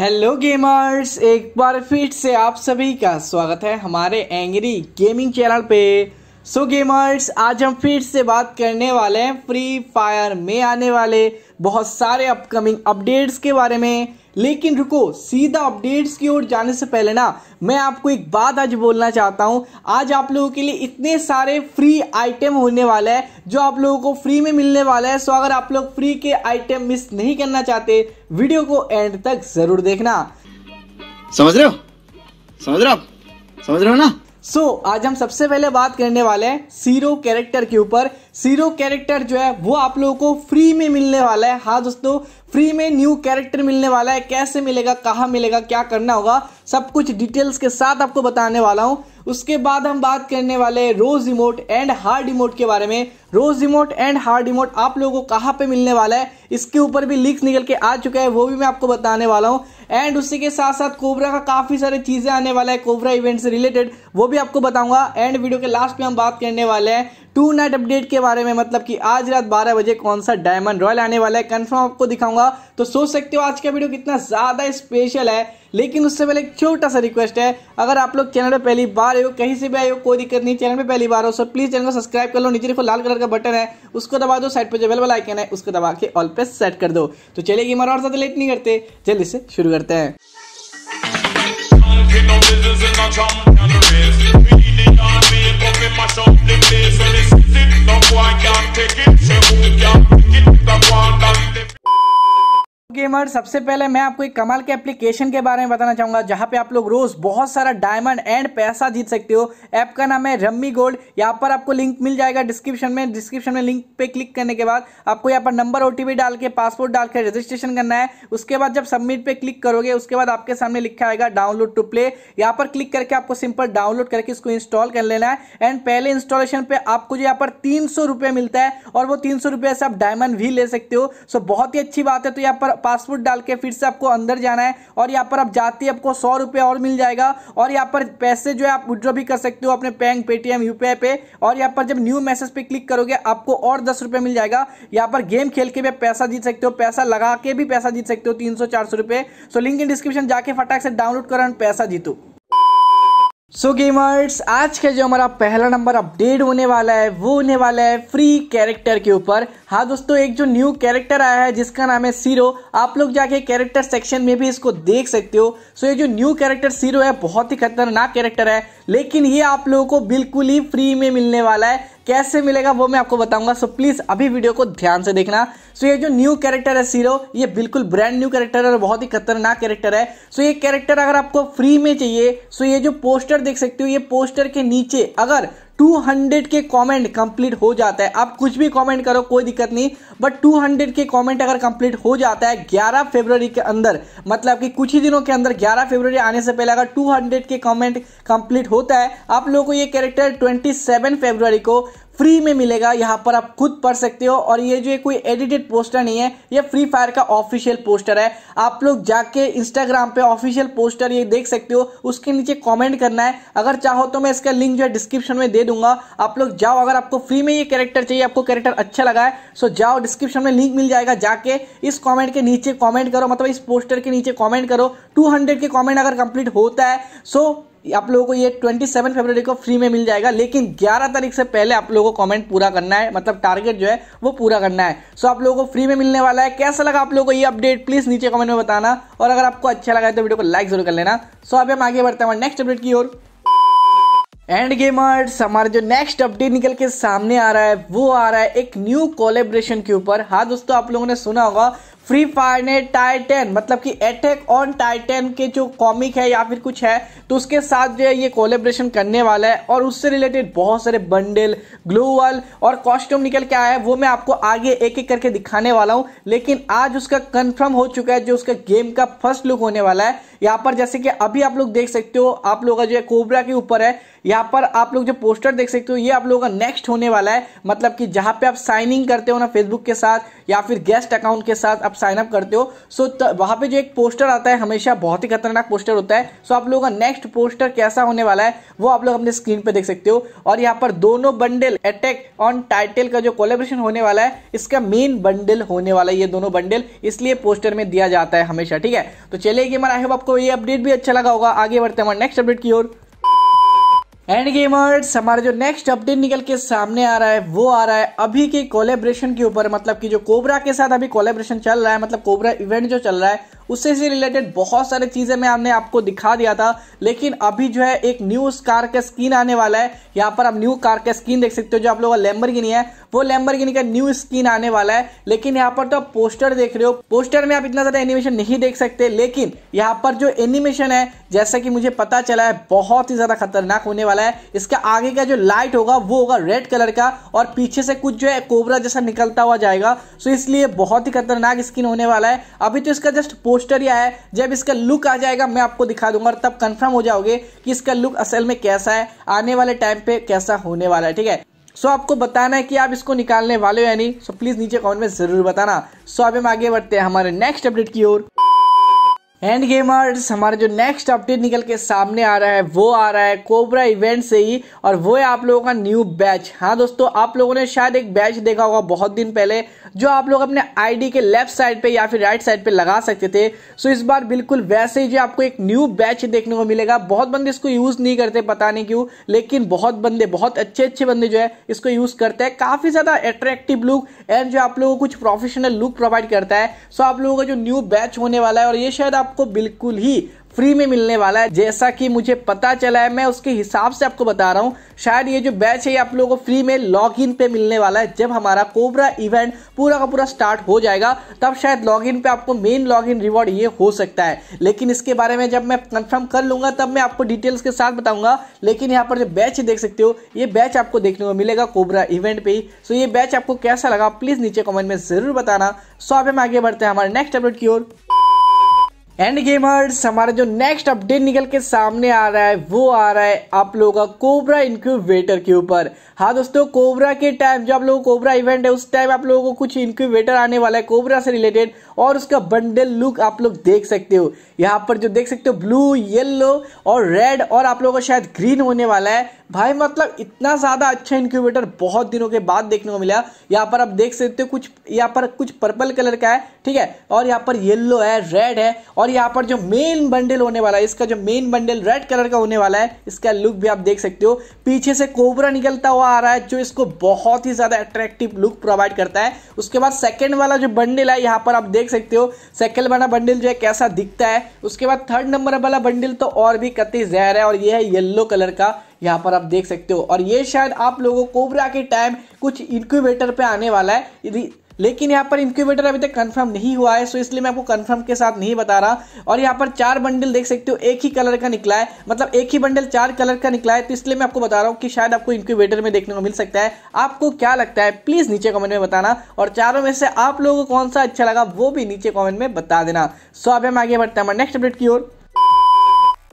Hello gamers एक बार फिर से आप सभी का स्वागत है हमारे एंग्री गेमिंग चैनल पे सो so गेमर्स आज हम फिर से बात करने वाले हैं फ्री फायर में आने वाले बहुत सारे अपकमिंग अपडेट्स के बारे में लेकिन रुको सीधा अपडेट्स की ओर जाने से पहले ना मैं आपको एक बात आज बोलना चाहता हूं आज आप लोगों के लिए इतने सारे फ्री आइटम होने वाला है जो आप लोगों को फ्री में मिलने वाला है सो अगर आप लोग फ्री के आइटम मिस नहीं करना चाहते वीडियो को एंड तक जरूर देखना समझ रहे हो समझ रहे हो समझ रहे हो ना सो so, आज हम सबसे पहले बात करने वाले हैं सीरो कैरेक्टर के ऊपर सीरो कैरेक्टर जो है वो आप लोगों को फ्री में मिलने वाला है हाँ दोस्तों फ्री में न्यू कैरेक्टर मिलने वाला है कैसे मिलेगा कहाँ मिलेगा क्या करना होगा सब कुछ डिटेल्स के साथ आपको बताने वाला हूँ उसके बाद हम बात करने वाले rose remote and hard remote के बारे में rose remote and hard remote आप लोगों को कहाँ पे मिलने वाला है इसके ऊपर भी लीक्स निकल के आ चुका है वो भी मैं आपको बताने वाला हूँ एंड उसी के साथ साथ कोबरा का काफ़ी सारी चीज़ें आने वाला है कोबरा इवेंट से रिलेटेड वो भी आपको बताऊंगा एंड वीडियो के लास्ट में हम बात करने वाले हैं टू नाइट अपडेट के बारे में मतलब कि आज रात बारह बजे कौन सा डायमंड रॉयल आने वाला है कंफर्म आपको दिखाऊंगा तो सोच सकते हो आज का वीडियो कितना ज़्यादा स्पेशल है लेकिन उससे पहले एक छोटा सा रिक्वेस्ट है अगर आप लोग चैनल पर पहली बार हो कहीं से भी आए हो कोई दिक्कत नहीं चैनल पर पहली बार हो सर प्लीज़ चैनल को सब्सक्राइब कर लो नीचे देखो लाल कलर का बटन है उसको दबा दो साइड पर जो बेल वाला आइकन है उसको दबा के ऑल पे सेट कर दो तो चलिए हमारा और ज़्यादा लेट नहीं करते जल्दी से शुरू करते हैं business we mash up the place when it's sitting. No one can take it, she who can't pick it, No one that gamer सबसे पहले मैं आपको एक कमाल के एप्लीकेशन के बारे में बताना चाहूंगा जहां पे आप लोग रोज़ बहुत सारा डायमंड एंड पैसा जीत सकते हो ऐप का नाम है रम्मी गोल्ड यहां पर आपको लिंक मिल जाएगा डिस्क्रिप्शन में डिस्क्रिप्शन में लिंक पे क्लिक करने के बाद आपको यहाँ पर नंबर ओ डाल के पासपोर्ट डाल के रजिस्ट्रेशन करना है उसके बाद जब सबमिट पर क्लिक करोगे उसके बाद आपके सामने लिखा आएगा डाउनलोड टू प्ले यहाँ पर क्लिक करके आपको सिंपल डाउनलोड करके इसको इंस्टॉल कर लेना है एंड पहले इंस्टॉलेशन पर आपको जो यहाँ पर तीन मिलता है और वो तीन से आप डायमंड भी ले सकते हो सो बहुत ही अच्छी बात है तो यहाँ पर पास पासपोर्ट डाल के फिर से आपको अंदर जाना है और यहाँ पर आप जाते ही आपको सौ रुपये और मिल जाएगा और यहाँ पर पैसे जो है आप विड्रॉ भी कर सकते हो अपने बैंक पेटीएम यू पे और यहाँ पर जब न्यू मैसेज पे क्लिक करोगे आपको और दस मिल जाएगा यहाँ पर गेम खेल के भी पैसा जीत सकते हो पैसा लगा के भी पैसा जीत सकते हो तीन सौ चार सौ सो लिंक इन डिस्क्रिप्शन जाके फटाक से डाउनलोड करो पैसा जीतो सो so गेमर्स आज का जो हमारा पहला नंबर अपडेट होने वाला है वो होने वाला है फ्री कैरेक्टर के ऊपर हाँ दोस्तों एक जो न्यू कैरेक्टर आया है जिसका नाम है सीरो आप लोग जाके कैरेक्टर सेक्शन में भी इसको देख सकते हो सो so ये जो न्यू कैरेक्टर सीरो है बहुत ही खतरनाक कैरेक्टर है लेकिन ये आप लोगों को बिल्कुल ही फ्री में मिलने वाला है कैसे मिलेगा वो मैं आपको बताऊंगा सो प्लीज़ अभी वीडियो को ध्यान से देखना सो ये जो न्यू कैरेक्टर है सीरो ये बिल्कुल ब्रांड न्यू कैरेक्टर है और बहुत ही खतरनाक कैरेक्टर है सो ये कैरेक्टर अगर आपको फ्री में चाहिए सो ये जो पोस्टर देख सकते हो ये पोस्टर के नीचे अगर 200 के कमेंट कंप्लीट हो जाता है आप कुछ भी कमेंट करो कोई दिक्कत नहीं बट 200 के कमेंट अगर कंप्लीट हो जाता है 11 फरवरी के अंदर मतलब कि कुछ ही दिनों के अंदर 11 फरवरी आने से पहले अगर 200 के कमेंट कंप्लीट होता है आप लोगों को ये कैरेक्टर 27 फरवरी को फ्री में मिलेगा यहाँ पर आप खुद पढ़ सकते हो और ये जो है कोई एडिटेड पोस्टर नहीं है ये फ्री फायर का ऑफिशियल पोस्टर है आप लोग जाके इंस्टाग्राम पे ऑफिशियल पोस्टर ये देख सकते हो उसके नीचे कमेंट करना है अगर चाहो तो मैं इसका लिंक जो है डिस्क्रिप्शन में दे दूंगा आप लोग जाओ अगर आपको फ्री में ये कैरेक्टर चाहिए आपको कैरेक्टर अच्छा लगा है सो जाओ डिस्क्रिप्शन में लिंक मिल जाएगा जाके इस कॉमेंट के नीचे कॉमेंट करो मतलब इस पोस्टर के नीचे कॉमेंट करो टू के कॉमेंट अगर कंप्लीट होता है सो आप लोगों को ये 27 फरवरी को फ्री में मिल जाएगा लेकिन 11 तारीख से पहले आप लोगों को कमेंट पूरा करना है मतलब टारगेट जो है वो पूरा करना है सो आप लोगों को फ्री में मिलने वाला है कैसा लगा आप लोगों को ये अपडेट प्लीज़ नीचे कमेंट में बताना और अगर आपको अच्छा लगा है तो वीडियो को लाइक जरूर कर लेना सो अब हम आगे बढ़ते हैं नेक्स्ट अपडेट की ओर एंड गेमर्स हमारा जो नेक्स्ट अपडेट निकल के सामने आ रहा है वो आ रहा है एक न्यू कोलेब्रेशन के ऊपर हाँ दोस्तों आप लोगों ने सुना होगा फ्री फायर ने टाइटेन मतलब कि अटैक ऑन टाइटेन के जो कॉमिक है या फिर कुछ है तो उसके साथ जो है ये कोलेब्रेशन करने वाला है और उससे रिलेटेड बहुत सारे बंडल ग्लोवल और कॉस्ट्यूम निकल के आया है वो मैं आपको आगे एक एक करके दिखाने वाला हूँ लेकिन आज उसका कन्फर्म हो चुका है जो उसका गेम का फर्स्ट लुक होने वाला है यहाँ पर जैसे कि अभी आप लोग देख सकते हो आप लोग का जो है कोबरा के ऊपर है यहाँ पर आप लोग जो पोस्टर देख सकते हो ये आप लोगों का नेक्स्ट होने वाला है मतलब कि जहाँ पे आप साइन इन करते हो ना फेसबुक के साथ या फिर गेस्ट अकाउंट के साथ आप साइन अप करते हो सो वहाँ पे जो एक पोस्टर आता है हमेशा बहुत ही खतरनाक पोस्टर होता है सो आप लोगों का नेक्स्ट पोस्टर कैसा होने वाला है वो आप लोग अपने स्क्रीन पे देख सकते हो और यहाँ पर दोनों बंडल अटैक ऑन टाइटल का जो कोलेब्रेशन होने वाला है इसका मेन बंडल होने वाला है ये दोनों बंडल इसलिए पोस्टर में दिया जाता है हमेशा ठीक है तो चलिए कि मैं आई होप आपको ये अपडेट भी अच्छा लगा होगा आगे बढ़ते हैं हमारे नेक्स्ट अपडेट की ओर एंड गेमर्स हमारा जो नेक्स्ट अपडेट निकल के सामने आ रहा है वो आ रहा है अभी के कोलेब्रेशन के ऊपर मतलब कि जो कोबरा के साथ अभी कोलेब्रेशन चल रहा है मतलब कोबरा इवेंट जो चल रहा है उससे से रिलेटेड बहुत सारी चीज़ें मैं हमने आपको दिखा दिया था लेकिन अभी जो है एक न्यू उस कार का स्क्रीन आने वाला है यहाँ पर आप न्यू कार का स्क्रीन देख सकते हो जो आप लोगों का लेम्बर है वो लेम्बर का न्यू स्क्रीन आने वाला है लेकिन यहाँ पर तो आप पोस्टर देख रहे हो पोस्टर में आप इतना ज़्यादा एनिमेशन नहीं देख सकते लेकिन यहाँ पर जो एनिमेशन है जैसा कि मुझे पता चला है बहुत ही ज़्यादा खतरनाक होने वाला है इसका आगे का जो लाइट होगा वो होगा रेड कलर का और पीछे से कुछ जो है कोबरा जैसा निकलता हुआ जाएगा सो इसलिए बहुत ही खतरनाक स्किन होने वाला है अभी तो इसका जस्ट पोस्ट पोस्टर ही आया है जब इसका लुक आ जाएगा मैं आपको दिखा दूंगा और तब कंफर्म हो जाओगे कि इसका लुक असल में कैसा है आने वाले टाइम पे कैसा होने वाला है ठीक है सो so, आपको बताना है कि आप इसको निकालने वाले हो या नहीं सो so, प्लीज़ नीचे कमेंट में ज़रूर बताना सो so, अब हम आगे बढ़ते हैं हमारे नेक्स्ट अपडेट की ओर एंड गेमर्स हमारा जो नेक्स्ट अपडेट निकल के सामने आ रहा है वो आ रहा है कोबरा इवेंट से ही और वो है आप लोगों का न्यू बैच हाँ दोस्तों आप लोगों ने शायद एक बैच देखा होगा बहुत दिन पहले जो आप लोग अपने आईडी के लेफ्ट साइड पे या फिर राइट साइड पे लगा सकते थे सो इस बार बिल्कुल वैसे ही जो आपको एक न्यू बैच देखने को मिलेगा बहुत बंदे इसको यूज़ नहीं करते पता नहीं क्यों लेकिन बहुत बंदे बहुत अच्छे अच्छे बंदे जो है इसको यूज़ करते हैं काफ़ी ज़्यादा अट्रैक्टिव लुक एंड जो आप लोगों को कुछ प्रोफेशनल लुक प्रोवाइड करता है सो आप लोगों का जो न्यू बैच होने वाला है और ये शायद आप आपको बिल्कुल ही फ्री में मिलने वाला है जैसा कि मुझे पता चला है मैं उसके हिसाब से आपको बता रहा हूँ शायद ये जो बैच है ये आप लोगों को फ्री में लॉग इन पे मिलने वाला है जब हमारा कोबरा इवेंट पूरा का पूरा स्टार्ट हो जाएगा तब शायद लॉग इन पे आपको मेन लॉग इन रिवॉर्ड ये हो सकता है लेकिन इसके बारे में जब मैं कंफर्म कर लूंगा तब मैं आपको डिटेल्स के साथ बताऊंगा लेकिन यहाँ पर जो बैच देख सकते हो ये बैच आपको देखने को मिलेगा कोबरा इवेंट पे ही सो ये बैच आपको कैसा लगा प्लीज़ नीचे कॉमेंट में ज़रूर बताना सो अब हम आगे बढ़ते हैं हमारे नेक्स्ट अपडेट की ओर एंड गेमर्स हमारा जो नेक्स्ट अपडेट निकल के सामने आ रहा है वो आ रहा है आप लोगों का कोबरा इंक्यूबेटर के ऊपर हाँ दोस्तों कोबरा के टाइम जो आप लोगों कोबरा इवेंट है उस टाइम आप लोगों को कुछ इंक्यूबेटर आने वाला है कोबरा से रिलेटेड और उसका बंडल लुक आप लोग देख सकते हो यहाँ पर जो देख सकते हो ब्लू येल्लो और रेड और आप लोगों का शायद ग्रीन होने वाला है भाई मतलब इतना ज़्यादा अच्छा इंक्यूबेटर बहुत दिनों के बाद देखने को मिला यहाँ पर आप देख सकते हो कुछ यहाँ पर कुछ पर्पल कलर का है ठीक है और यहाँ पर येलो है रेड है और यहाँ पर जो मेन बंडल होने वाला है इसका जो मेन बंडल रेड कलर का होने वाला है इसका लुक भी आप देख सकते हो पीछे से कोबरा निकलता हुआ आ रहा है जो इसको बहुत ही ज़्यादा अट्रैक्टिव लुक प्रोवाइड करता है उसके बाद सेकेंड वाला जो बंडल है यहाँ पर आप देख सकते हो सेकेंड वाला बंडल जो है कैसा दिखता है उसके बाद थर्ड नंबर वाला बंडल तो और भी कति जहर है और ये है येल्लो कलर का यहाँ पर आप आप देख सकते हो और ये शायद आप लोगों को कोबरा के टाइम कुछ इंक्यूबेटर पे आने वाला है यदि लेकिन यहाँ पर इंक्यूबेटर अभी तक कंफर्म नहीं हुआ है सो इसलिए मैं आपको कंफर्म के साथ नहीं बता रहा और यहाँ पर चार बंडल देख सकते हो एक ही कलर का निकला है मतलब एक ही बंडल चार कलर का निकला है तो इसलिए मैं आपको बता रहा हूँ कि शायद आपको इंक्यूबेटर में देखने को मिल सकता है आपको क्या लगता है प्लीज़ नीचे कॉमेंट में बताना और चारों में से आप लोगों को कौन सा अच्छा लगा वो भी नीचे कॉमेंट में बता देना सो अब हम आगे बढ़ते हैं हमारे नेक्स्ट अपडेट की ओर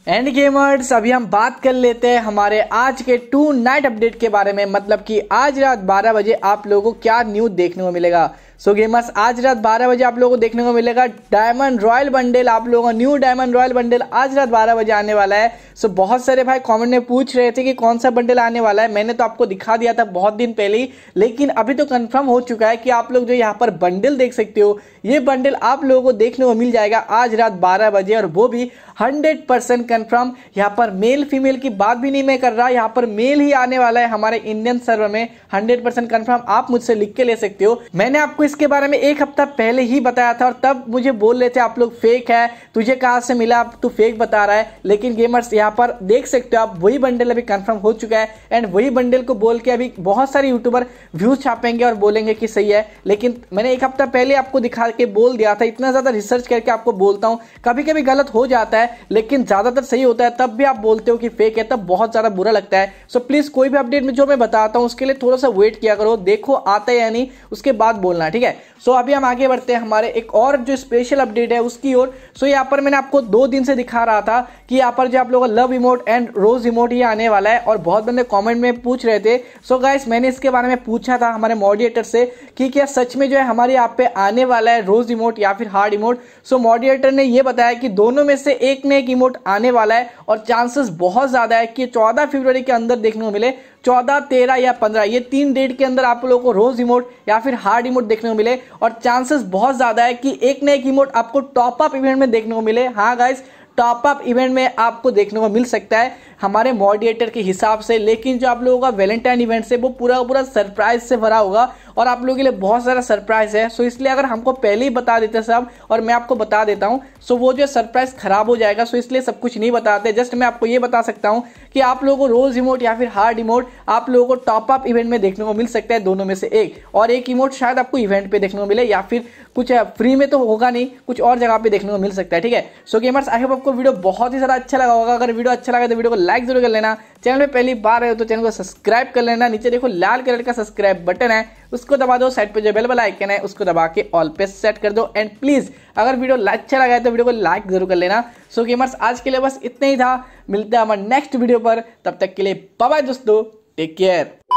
एंड गेमर्स अभी हम बात कर लेते हैं हमारे आज के टू नाइट अपडेट के बारे में मतलब कि आज रात 12 बजे आप लोगों को क्या न्यूज देखने को मिलेगा सो so गेमर्स आज रात 12 बजे आप लोगों को देखने को मिलेगा डायमंड रॉयल बंडल आप लोगों का न्यू डायमंड रॉयल बंडल आज रात 12 बजे आने वाला है सो so बहुत सारे भाई कमेंट में पूछ रहे थे कि कौन सा बंडल आने वाला है मैंने तो आपको दिखा दिया था बहुत दिन पहले ही लेकिन अभी तो कंफर्म हो चुका है कि आप लोग जो यहाँ पर बंडल देख सकते हो ये बंडल आप लोगों को देखने को मिल जाएगा आज रात बारह बजे और वो भी हंड्रेड परसेंट कन्फर्म यहाँ पर मेल फीमेल की बात भी नहीं मैं कर रहा यहाँ पर मेल ही आने वाला है हमारे इंडियन सर्वर में हंड्रेड परसेंट कन्फर्म आप मुझसे लिख के ले सकते हो मैंने आपको इसके बारे में एक हफ्ता पहले ही बताया था और तब मुझे बोल रहे थे आप लोग फेक है तुझे कहाँ से मिला तू फेक बता रहा है लेकिन गेमर्स यहाँ पर देख सकते हो आप वही बंडल अभी कन्फर्म हो चुका है एंड वही बंडल को बोल के अभी बहुत सारे यूट्यूबर व्यूज छापेंगे और बोलेंगे कि सही है लेकिन मैंने एक हफ्ता पहले आपको दिखा के बोल दिया था इतना ज़्यादा रिसर्च करके आपको बोलता हूँ कभी कभी गलत हो जाता है है लेकिन ज्यादातर सही होता है तब भी आप बोलते हो कि फेक है तब बहुत ज्यादा बुरा लगता है सो प्लीज कोई भी अपडेट में जो मैं बताता हूँ उसके लिए थोड़ा सा वेट किया करो देखो आता है या नहीं उसके बाद बोलना ठीक है सो अभी हम आगे बढ़ते हैं हमारे एक और जो स्पेशल अपडेट है उसकी ओर सो यहाँ पर मैंने आपको दो दिन से दिखा रहा था कि यहाँ पर जो आप लोगों का love emote and rose emote ये आने वाला है और बहुत बंदे कॉमेंट में पूछ रहे थे सो गाइस मैंने इसके बारे में पूछा था हमारे मॉडिएटर से कि क्या सच में जो है हमारे यहाँ पे आने वाला है रोज इमोट या फिर हार्ड इमोट सो मॉडिएटर ने यह बताया कि दोनों में से एक एक एक इमोट आने वाला है और चांसेस बहुत ज़्यादा है कि चौदह फरवरी के अंदर देखने को मिले चौदह तेरह या पंद्रह ये तीन डेट के अंदर आप लोगों को रोज इमोट या फिर हार्ड इमोट देखने को मिले और चांसेस बहुत ज़्यादा है कि एक ना एक इमोट आपको टॉपअप इवेंट में देखने को मिले हाँ गाइज टॉपअप इवेंट में आपको देखने को मिल सकता है हमारे मॉडिएटर के हिसाब से लेकिन जो आप लोगों का वैलेंटाइन इवेंट्स है वो पूरा पूरा सरप्राइज से भरा होगा और आप लोगों के लिए बहुत सारा सरप्राइज है सो इसलिए अगर हमको पहले ही बता देते सब और मैं आपको बता देता हूँ सो वो जो सरप्राइज खराब हो जाएगा सो इसलिए सब कुछ नहीं बताते जस्ट मैं आपको ये बता सकता हूँ कि आप लोगों को रोज इमोट या फिर हार्ड इमोट आप लोगों को टॉप अप इवेंट में देखने को मिल सकता है दोनों में से एक और एक इमोट शायद आपको इवेंट पे देखने को मिले या फिर कुछ फ्री में तो होगा नहीं कुछ और जगह पे देखने को मिल सकता है ठीक है सो गेमर्स आई होप आपको वीडियो बहुत ही ज़्यादा अच्छा लगा होगा अगर वीडियो अच्छा लगा तो वीडियो को लाइक जरूर कर लेना चैनल पे पहली बार आए हो तो चैनल को सब्सक्राइब कर लेना नीचे देखो लाल कलर का सब्सक्राइब बटन है उसको दबा दो साइड पे जो बेल वाला आइकन है उसको दबा के ऑल पे सेट कर दो एंड प्लीज अगर वीडियो अच्छा लगा है तो वीडियो को लाइक जरूर कर लेना सो गेमर्स आज के लिए बस इतना ही था मिलते हैं हमारे नेक्स्ट वीडियो पर तब तक के लिए बाय दोस्तों टेक केयर